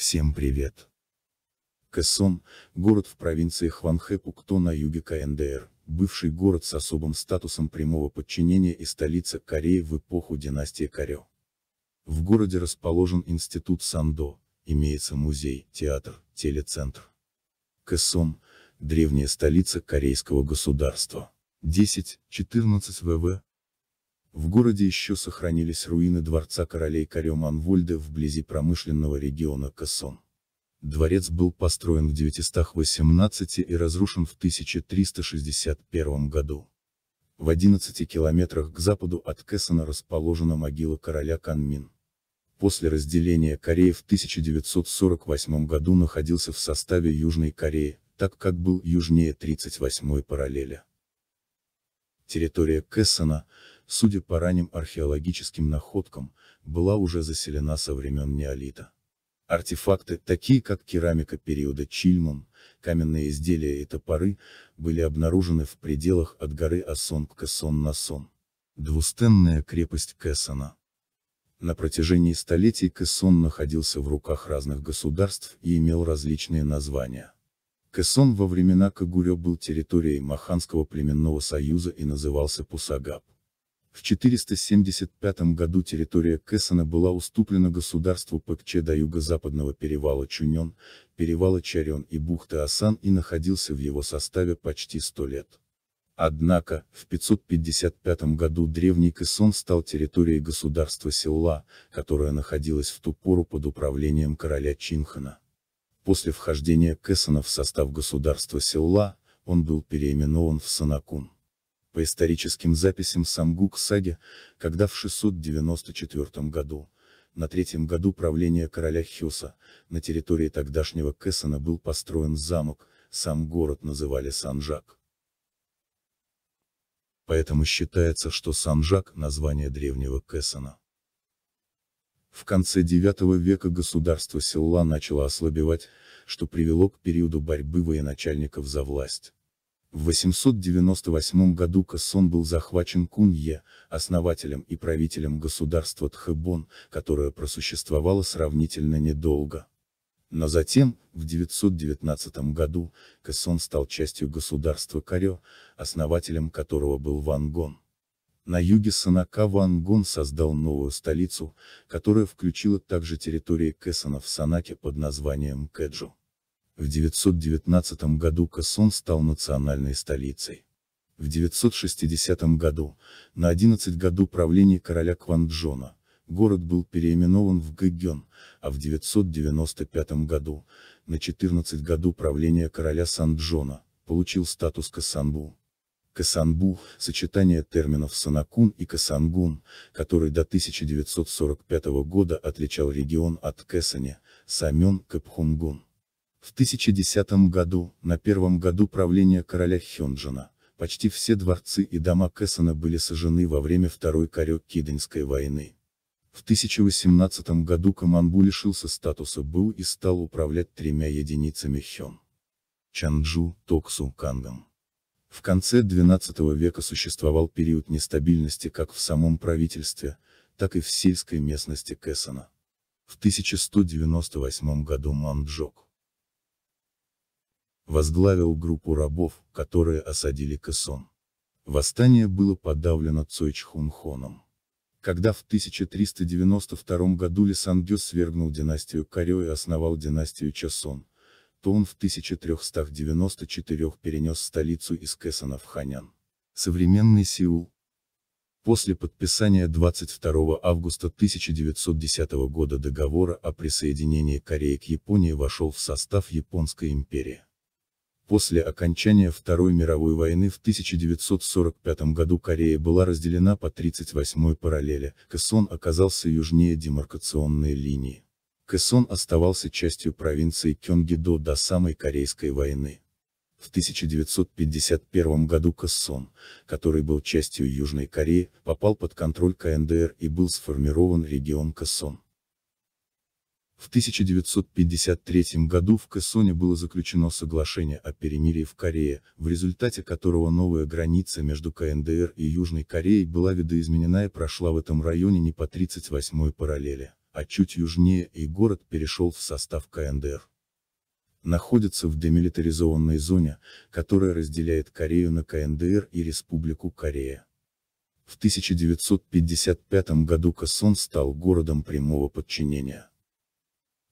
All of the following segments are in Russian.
Всем привет! Кэсон – город в провинции Хванхэ Пукто на юге КНДР, бывший город с особым статусом прямого подчинения и столица Кореи в эпоху династии Корё. В городе расположен институт Сандо, имеется музей, театр, телецентр. Кэсон – древняя столица корейского государства. 10-14 ВВ в городе еще сохранились руины дворца королей Карем-Анвольде вблизи промышленного региона Кассон. Дворец был построен в 918 и разрушен в 1361 году. В 11 километрах к западу от Кессона расположена могила короля Канмин. После разделения Кореи в 1948 году находился в составе Южной Кореи, так как был южнее 38-й параллеля. Территория Кессона, судя по ранним археологическим находкам, была уже заселена со времен неолита. Артефакты, такие как керамика периода Чильман, каменные изделия и топоры, были обнаружены в пределах от горы Асонг Кэсон Насон. Двустенная крепость Кэсона. На протяжении столетий Кэсон находился в руках разных государств и имел различные названия. Кэсон во времена Кагурё был территорией Маханского племенного союза и назывался Пусагап. В 475 году территория Кэссона была уступлена государству Пэкче до юго-западного перевала Чунен, перевала Чарен и бухты Асан и находился в его составе почти сто лет. Однако, в 555 году древний Кэсон стал территорией государства Сеула, которая находилась в ту пору под управлением короля Чинхана. После вхождения Кэсона в состав государства Сеула, он был переименован в Санакун. По историческим записям Самгук-саги, когда в 694 году, на третьем году правления короля Хюса, на территории тогдашнего Кэссена был построен замок, сам город называли Санжак. Поэтому считается, что Санжак – название древнего Кэссена. В конце IX века государство Селла начало ослабевать, что привело к периоду борьбы военачальников за власть. В 898 году Кассон был захвачен Кунье, основателем и правителем государства Тхэбон, которое просуществовало сравнительно недолго. Но затем, в 919 году, Кэсон стал частью государства Карё, основателем которого был Вангон. На юге Санака Вангон создал новую столицу, которая включила также территории Кэсона в Санаке под названием Кэджу. В 919 году Кэсон стал национальной столицей. В 960 году, на 11 году правления короля Кванджона, город был переименован в Гэгён, а в 995 году, на 14 году правления короля Санджона, получил статус Касанбу. Касанбу – сочетание терминов Санакун и Касангун, который до 1945 года отличал регион от Кэсани, Самён Кэпхунгун. В 1010 году, на первом году правления короля Хёнджина, почти все дворцы и дома Кэссона были сожжены во время Второй Корёк-Киденской войны. В 1018 году Каманбу лишился статуса бу и стал управлять тремя единицами Хён. Чанджу, Токсу, Кангом. В конце 12 века существовал период нестабильности как в самом правительстве, так и в сельской местности Кэссона. В 1198 году Манджок, возглавил группу рабов, которые осадили Кэсон. Восстание было подавлено Цой Когда в 1392 году Лисангё свергнул династию Карё и основал династию Чосон, то он в 1394 перенес столицу из Кэсона в Ханян. Современный Сеул. После подписания 22 августа 1910 года договора о присоединении Кореи к Японии вошел в состав Японской империи. После окончания Второй мировой войны в 1945 году Корея была разделена по 38-й параллели, Кэсон оказался южнее демаркационной линии. Кэсон оставался частью провинции Кёнгидо до самой Корейской войны. В 1951 году Кэсон, который был частью Южной Кореи, попал под контроль КНДР и был сформирован регион Кэсон. В 1953 году в Кэсоне было заключено соглашение о перемирии в Корее, в результате которого новая граница между КНДР и Южной Кореей была видоизменена и прошла в этом районе не по 38-й параллели, а чуть южнее, и город перешел в состав КНДР. Находится в демилитаризованной зоне, которая разделяет Корею на КНДР и Республику Корея. В 1955 году Кэсон стал городом прямого подчинения.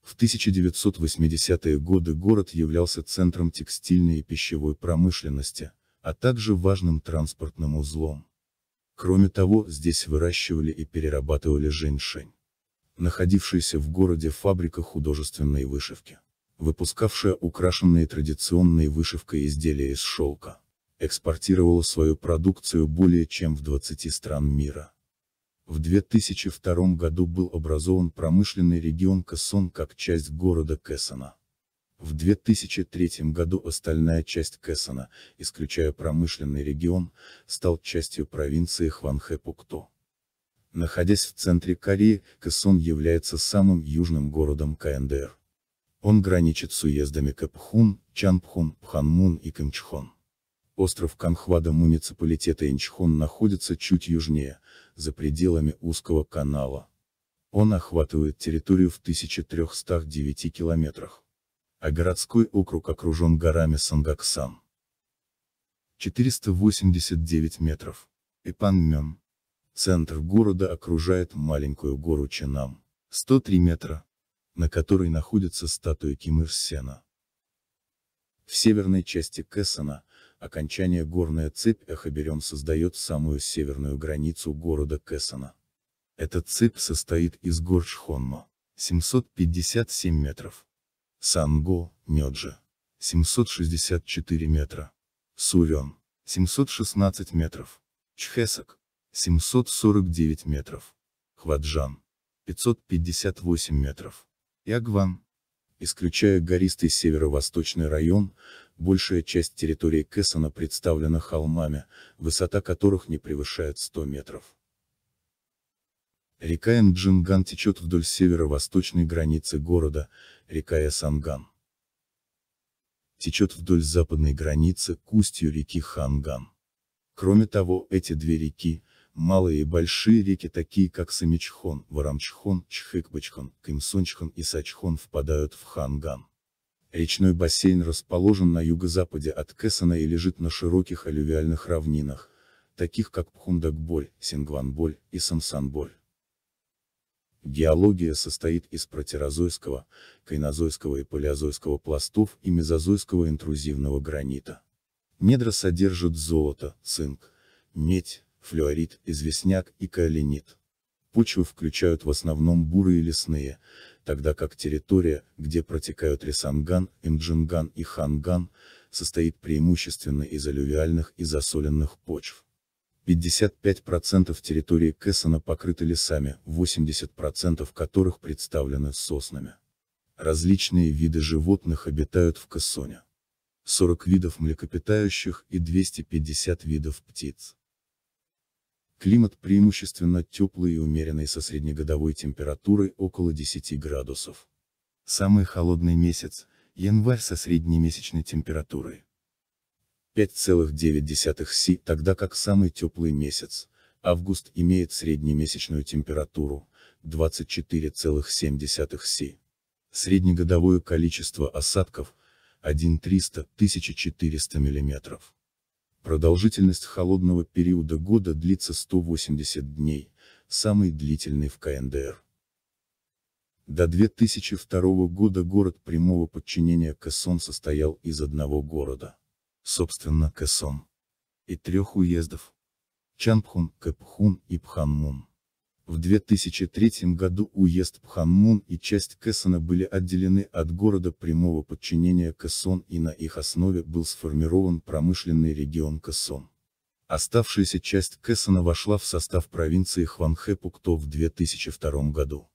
В 1980-е годы город являлся центром текстильной и пищевой промышленности, а также важным транспортным узлом. Кроме того, здесь выращивали и перерабатывали женьшень. Находившаяся в городе фабрика художественной вышивки, выпускавшая украшенные традиционной вышивкой изделия из шелка, экспортировала свою продукцию более чем в 20 стран мира. В 2002 году был образован промышленный регион Кэсон как часть города Кэсона. В 2003 году остальная часть Кэссона, исключая промышленный регион, стал частью провинции Хванхэпукто. пукто Находясь в центре Кореи, Кэсон является самым южным городом КНДР. Он граничит с уездами Кэпхун, Чанпхун, Пханмун и Кымчхон. Остров Канхвада муниципалитета Инчхон находится чуть южнее, за пределами узкого канала. Он охватывает территорию в 1309 километрах. А городской округ окружен горами Сангаксан. 489 метров. Ипанмен. Центр города окружает маленькую гору Чинам. 103 метра. На которой находится статуя Ким Ир Сена. В северной части Кэссена – окончание горная цепь Эхоберем создает самую северную границу города Кессона. Эта цепь состоит из гор Шхонмо, 757 метров, Санго, Неджи, 764 метра, Сувен, 716 метров, Чхесок, 749 метров, Хваджан, 558 метров, Ягван, Исключая гористый северо-восточный район, большая часть территории Кэссона представлена холмами, высота которых не превышает 100 метров. Река Энджинган течет вдоль северо-восточной границы города, река Эсанган. Течет вдоль западной границы к устью реки Ханган. Кроме того, эти две реки, Малые и большие реки такие как Самичхон, Варамчхон, Чхыкбачхон, Кимсончхон и Сачхон впадают в Ханган. Речной бассейн расположен на юго-западе от Кэссона и лежит на широких алювиальных равнинах, таких как Пхундакболь, Сингванболь и Сансанболь. Геология состоит из протерозойского, кайнозойского и палеозойского пластов и мезозойского интрузивного гранита. Недра содержат золото, цинк, медь, флюорит, известняк и каолинит. Почвы включают в основном бурые лесные, тогда как территория, где протекают рисанган, Эмджинган и Ханган, состоит преимущественно из алювиальных и засоленных почв. 55% территории Кэссона покрыты лесами, 80% которых представлены соснами. Различные виды животных обитают в Кэссоне. 40 видов млекопитающих и 250 видов птиц. Климат преимущественно теплый и умеренный со среднегодовой температурой около 10 градусов. Самый холодный месяц – январь со среднемесячной температурой 5,9 Си, тогда как самый теплый месяц – август имеет среднемесячную температуру 24,7 Си. Среднегодовое количество осадков – 1300-1400 миллиметров. Продолжительность холодного периода года длится 180 дней, самый длительный в КНДР. До 2002 года город прямого подчинения Кэсон состоял из одного города. Собственно, Кэсон. И трех уездов. Чанпхун, Кэпхун и Пханмун. В 2003 году уезд Пханмун и часть Кэссона были отделены от города прямого подчинения Кэссон и на их основе был сформирован промышленный регион Кэссон. Оставшаяся часть Кэссона вошла в состав провинции Хванхэпукто в 2002 году.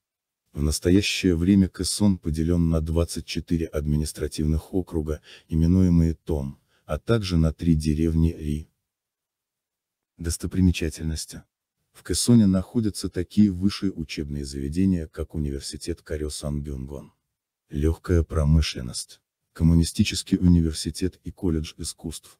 В настоящее время Кэссон поделен на 24 административных округа, именуемые Том, а также на три деревни Ри. Достопримечательности в Кэсоне находятся такие высшие учебные заведения, как Университет Карё Сангюнгон. Легкая промышленность. Коммунистический университет и колледж искусств.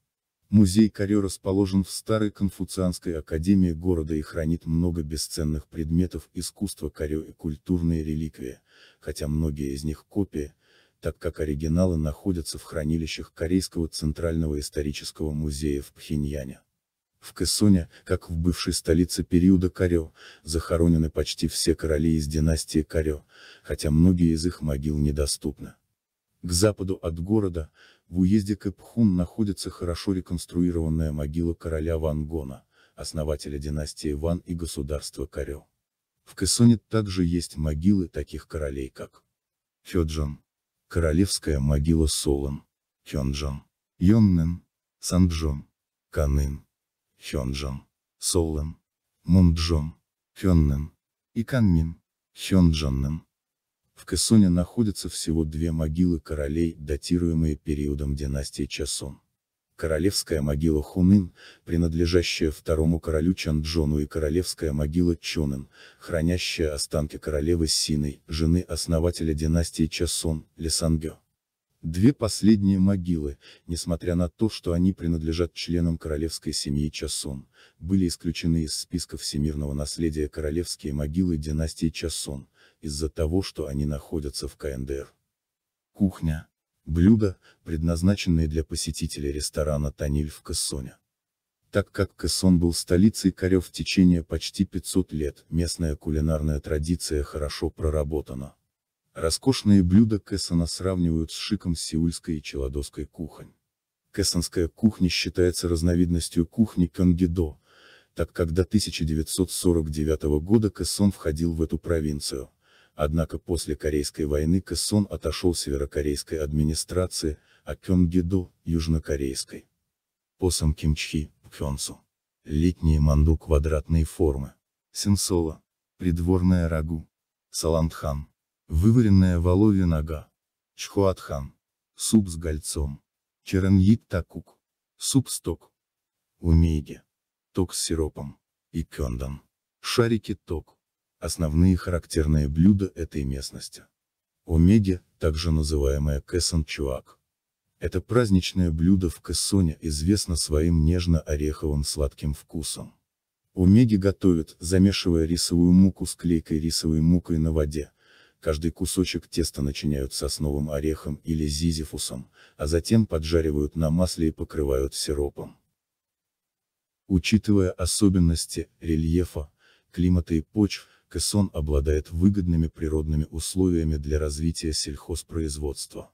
Музей Карё расположен в старой Конфуцианской академии города и хранит много бесценных предметов искусства Карё и культурные реликвии, хотя многие из них копии, так как оригиналы находятся в хранилищах Корейского Центрального исторического музея в Пхеньяне. В Кэсоне, как в бывшей столице периода Карё, захоронены почти все короли из династии Карё, хотя многие из их могил недоступны. К западу от города, в уезде Кэпхун находится хорошо реконструированная могила короля Вангона, основателя династии Ван и государства Карё. В Кэсоне также есть могилы таких королей как Фёджан, Королевская могила Солон, Хёнджон, Йоннен, Санджон, Канын. Хёнджон, Солом, Мунджон, Хённен и Канмин, Хёнджоннен. В Кэсоне находятся всего две могилы королей, датируемые периодом династии Часон. Королевская могила Хунын, принадлежащая второму королю Чанджону и королевская могила Чонын, хранящая останки королевы Синой, жены основателя династии Часон, Лесангё. Две последние могилы, несмотря на то, что они принадлежат членам королевской семьи Часон, были исключены из списка всемирного наследия королевские могилы династии Часон, из-за того, что они находятся в КНДР. Кухня. Блюда, предназначенные для посетителей ресторана Таниль в Кессоне. Так как Кессон был столицей Карев в течение почти 500 лет, местная кулинарная традиция хорошо проработана. Роскошные блюда Кэссона сравнивают с шиком сеульской и челадосской кухонь. Кэссонская кухня считается разновидностью кухни Кангидо, так как до 1949 года Кэссон входил в эту провинцию. Однако после Корейской войны Кэссон отошел северокорейской администрации, а Кёнгидо – южнокорейской. Посом кимчхи, пхёнсу. Летние манду квадратные формы. Сенсола. Придворная рагу. Салантхан вываренная воловья нога. Чхуатхан. Суп с гольцом. Череньит такук. Суп с ток. Умейги. Ток с сиропом. И кёндан. Шарики ток. Основные характерные блюда этой местности. Умеги, также называемая кэсан-чуак. Это праздничное блюдо в Кэссоне известно своим нежно-ореховым сладким вкусом. Умеги готовят, замешивая рисовую муку с клейкой рисовой мукой на воде, Каждый кусочек теста начиняют сосновым орехом или зизифусом, а затем поджаривают на масле и покрывают сиропом. Учитывая особенности рельефа, климата и почв, Кэсон обладает выгодными природными условиями для развития сельхозпроизводства.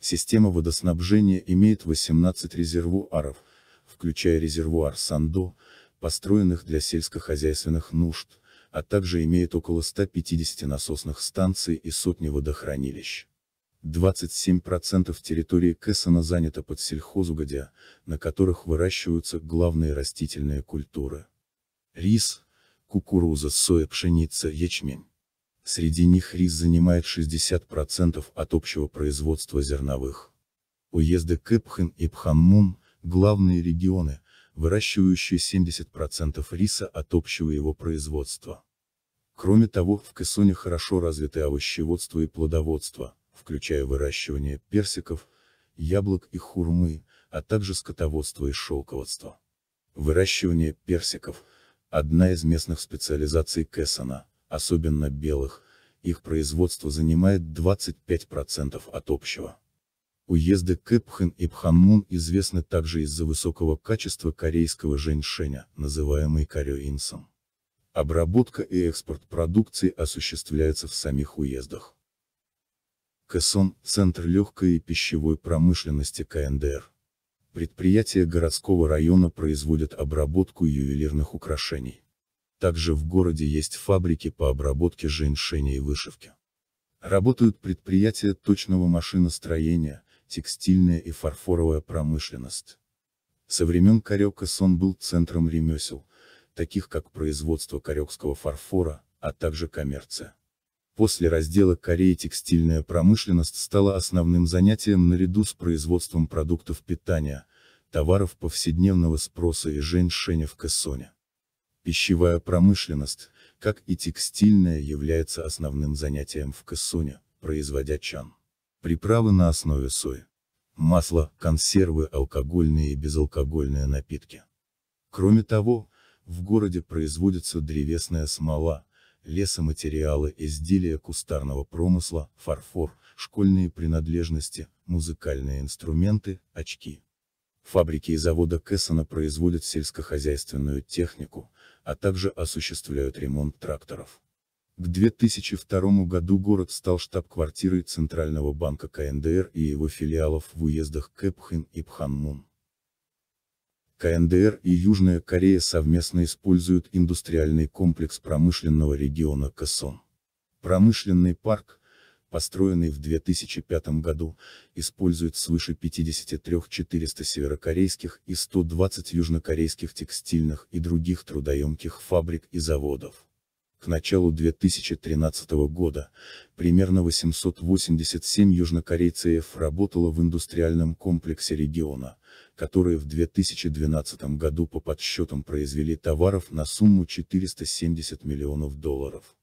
Система водоснабжения имеет 18 резервуаров, включая резервуар Сандо, построенных для сельскохозяйственных нужд, а также имеет около 150 насосных станций и сотни водохранилищ. 27% территории Кэссона занято под сельхозугодия, на которых выращиваются главные растительные культуры. Рис, кукуруза, соя, пшеница, ячмень. Среди них рис занимает 60% от общего производства зерновых. Уезды Кэпхен и Пханмун – главные регионы, выращивающие 70% риса от общего его производства. Кроме того, в Кэсоне хорошо развиты овощеводство и плодоводство, включая выращивание персиков, яблок и хурмы, а также скотоводство и шелководство. Выращивание персиков – одна из местных специализаций Кэссона, особенно белых, их производство занимает 25% от общего. Уезды Кэпхен и Пханмун известны также из-за высокого качества корейского женьшеня, называемый карёинсом. Обработка и экспорт продукции осуществляется в самих уездах. Кэсон – центр легкой и пищевой промышленности КНДР. Предприятия городского района производят обработку ювелирных украшений. Также в городе есть фабрики по обработке женьшеня и вышивки. Работают предприятия точного машиностроения, текстильная и фарфоровая промышленность. Со времен Карёка Сон был центром ремесел, таких как производство корекского фарфора, а также коммерция. После раздела Кореи текстильная промышленность стала основным занятием наряду с производством продуктов питания, товаров повседневного спроса и женьшеня в Кэссоне. Пищевая промышленность, как и текстильная, является основным занятием в Кэссоне, производя чан. Приправы на основе сои. Масло, консервы, алкогольные и безалкогольные напитки. Кроме того, в городе производится древесная смола, лесоматериалы, изделия кустарного промысла, фарфор, школьные принадлежности, музыкальные инструменты, очки. Фабрики и завода Кэссона производят сельскохозяйственную технику, а также осуществляют ремонт тракторов. К 2002 году город стал штаб-квартирой Центрального банка КНДР и его филиалов в уездах Кэпхен и Пханмун. КНДР и Южная Корея совместно используют индустриальный комплекс промышленного региона Кэсон. Промышленный парк, построенный в 2005 году, использует свыше 53 400 северокорейских и 120 южнокорейских текстильных и других трудоемких фабрик и заводов. К началу 2013 года, примерно 887 южнокорейцев работало в индустриальном комплексе региона, которые в 2012 году по подсчетам произвели товаров на сумму 470 миллионов долларов.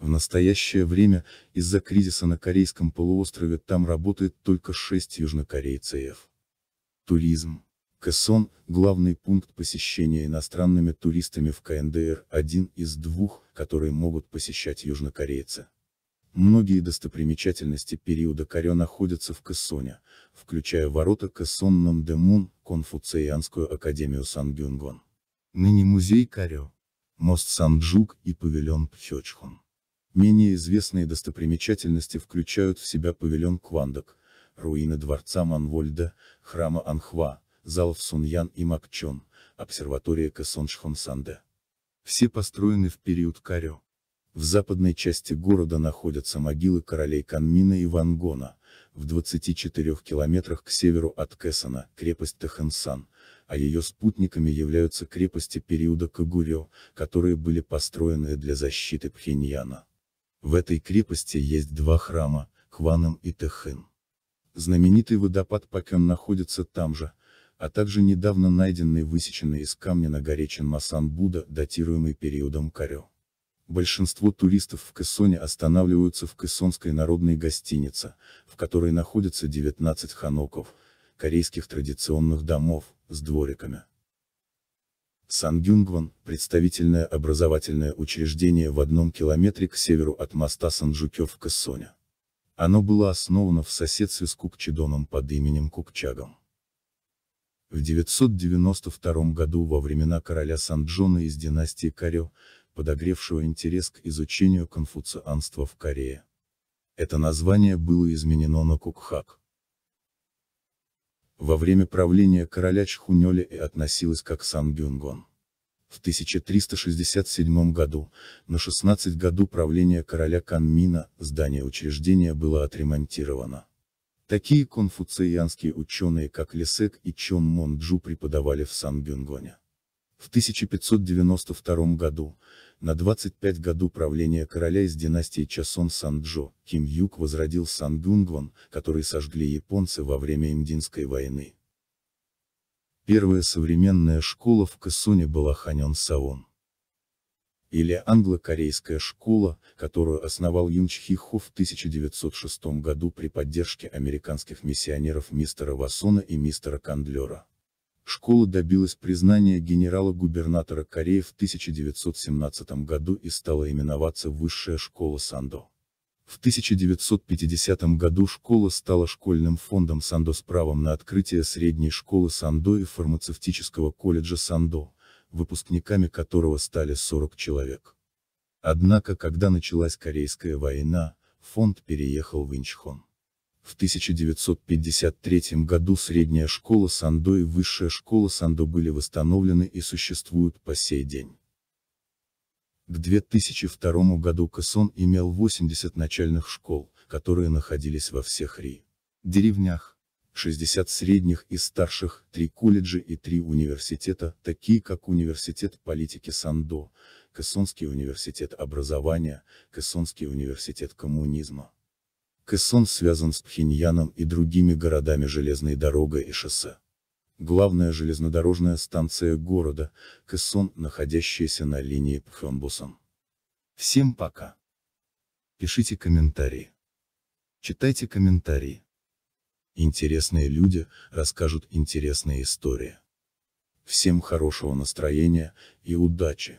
В настоящее время, из-за кризиса на Корейском полуострове там работает только 6 южнокорейцев. Туризм Кэсон – главный пункт посещения иностранными туристами в КНДР, один из двух, которые могут посещать южнокорейцы. Многие достопримечательности периода Корё находятся в Кэсоне, включая ворота Кэсон Номдемун, Конфуцианскую академию Сангюнгон. Ныне музей Корё, мост Санджук и павильон Пхёчхон. Менее известные достопримечательности включают в себя павильон Квандок, руины дворца Манвольда, храма Анхва, Зал в Суньян и Макчон, обсерватория Кэсоншхонсанда. Все построены в период Карё. В западной части города находятся могилы королей Канмина и Вангона, в 24 километрах к северу от Кэсона, крепость Тахенсан, а ее спутниками являются крепости периода Кагурё, которые были построены для защиты Пхеньяна. В этой крепости есть два храма, Хваном и Техын. Знаменитый водопад Пакан находится там же, а также недавно найденный высеченный из камня на горе Ченмасан Будда, датируемый периодом Карё. Большинство туристов в Кэсоне останавливаются в Кэсонской народной гостинице, в которой находятся 19 ханоков, корейских традиционных домов, с двориками. Сангюнгван – представительное образовательное учреждение в одном километре к северу от моста Санджукё в Кэсоне. Оно было основано в соседстве с Кукчедоном под именем Кукчагом. В 992 году во времена короля Санджона из династии Карё, подогревшего интерес к изучению конфуцианства в Корее. Это название было изменено на Кукхак. Во время правления короля Чхунёля и относилось как Сангюнгон. В 1367 году, на 16 году правления короля Канмина, здание учреждения было отремонтировано. Такие конфуцианские ученые, как Лисек и Чон Монджу преподавали в Сан-Бюнгоне. В 1592 году, на 25 году правления короля из династии Часон Санджо, Ким Юк возродил Сангунгван, который сожгли японцы во время Индинской войны. Первая современная школа в Кэсуне была Ханён Саон или англо-корейская школа, которую основал Юн Чхи Хо в 1906 году при поддержке американских миссионеров мистера Вассона и мистера Кандлера. Школа добилась признания генерала-губернатора Кореи в 1917 году и стала именоваться Высшая школа Сандо. В 1950 году школа стала школьным фондом Сандо с правом на открытие средней школы Сандо и фармацевтического колледжа Сандо выпускниками которого стали 40 человек. Однако, когда началась Корейская война, фонд переехал в Инчхон. В 1953 году средняя школа Сандо и высшая школа Сандо были восстановлены и существуют по сей день. К 2002 году Кэсон имел 80 начальных школ, которые находились во всех Ри. Деревнях. 60 средних и старших, 3 колледжа и 3 университета, такие как Университет политики Сандо, Кессонский университет образования, Кессонский университет коммунизма. Кессон связан с Пхеньяном и другими городами железной дорогой и шоссе. Главная железнодорожная станция города, Кессон, находящаяся на линии Пхомбусан. Всем пока. Пишите комментарии. Читайте комментарии. Интересные люди расскажут интересные истории. Всем хорошего настроения и удачи!